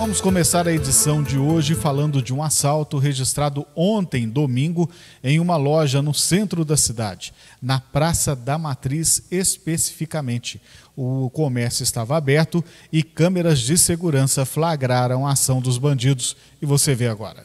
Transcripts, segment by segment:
Vamos começar a edição de hoje falando de um assalto registrado ontem, domingo, em uma loja no centro da cidade, na Praça da Matriz especificamente. O comércio estava aberto e câmeras de segurança flagraram a ação dos bandidos. E você vê agora.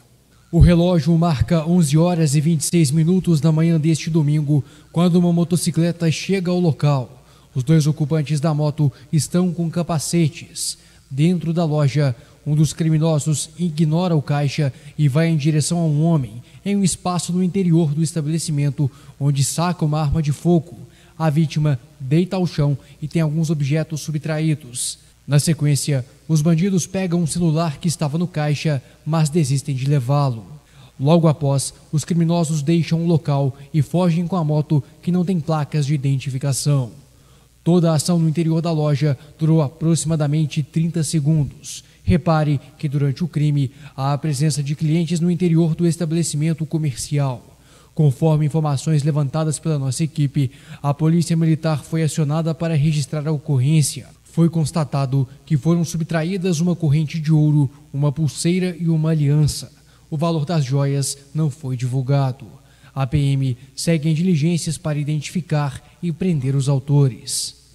O relógio marca 11 horas e 26 minutos da manhã deste domingo, quando uma motocicleta chega ao local. Os dois ocupantes da moto estão com capacetes. Dentro da loja, um dos criminosos ignora o caixa e vai em direção a um homem em um espaço no interior do estabelecimento, onde saca uma arma de fogo. A vítima deita ao chão e tem alguns objetos subtraídos. Na sequência, os bandidos pegam um celular que estava no caixa, mas desistem de levá-lo. Logo após, os criminosos deixam o local e fogem com a moto que não tem placas de identificação. Toda a ação no interior da loja durou aproximadamente 30 segundos Repare que durante o crime há a presença de clientes no interior do estabelecimento comercial. Conforme informações levantadas pela nossa equipe, a Polícia Militar foi acionada para registrar a ocorrência. Foi constatado que foram subtraídas uma corrente de ouro, uma pulseira e uma aliança. O valor das joias não foi divulgado. A PM segue em diligências para identificar e prender os autores.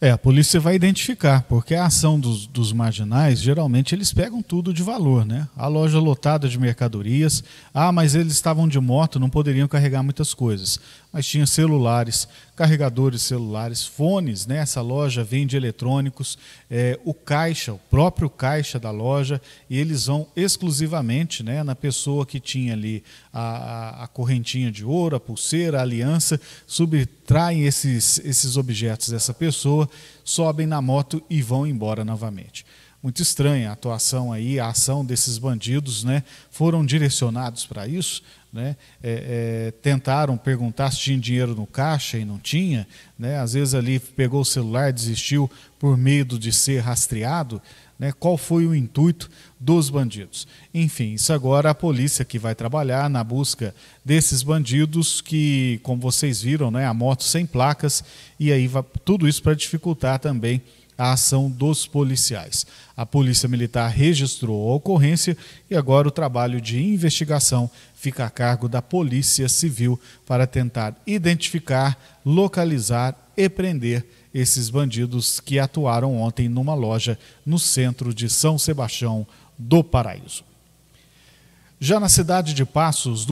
É, a polícia vai identificar, porque a ação dos, dos, marginais, geralmente eles pegam tudo de valor, né? A loja lotada de mercadorias, ah, mas eles estavam de moto, não poderiam carregar muitas coisas. Mas tinha celulares, carregadores celulares, fones, né? Essa loja vende eletrônicos, é, o caixa, o próprio caixa da loja, e eles vão exclusivamente né, na pessoa que tinha ali a, a, a correntinha de ouro, a pulseira, a aliança, subir traem esses, esses objetos dessa pessoa, sobem na moto e vão embora novamente. Muito estranha a atuação aí, a ação desses bandidos, né? Foram direcionados para isso, né? É, é, tentaram perguntar se tinha dinheiro no caixa e não tinha, né? Às vezes ali pegou o celular, desistiu por medo de ser rastreado, né, qual foi o intuito dos bandidos. Enfim, isso agora a polícia que vai trabalhar na busca desses bandidos que, como vocês viram, né, a moto sem placas, e aí tudo isso para dificultar também a ação dos policiais. A Polícia Militar registrou a ocorrência e agora o trabalho de investigação fica a cargo da Polícia Civil para tentar identificar, localizar e prender esses bandidos que atuaram ontem numa loja no centro de São Sebastião do Paraíso. Já na cidade de Passos,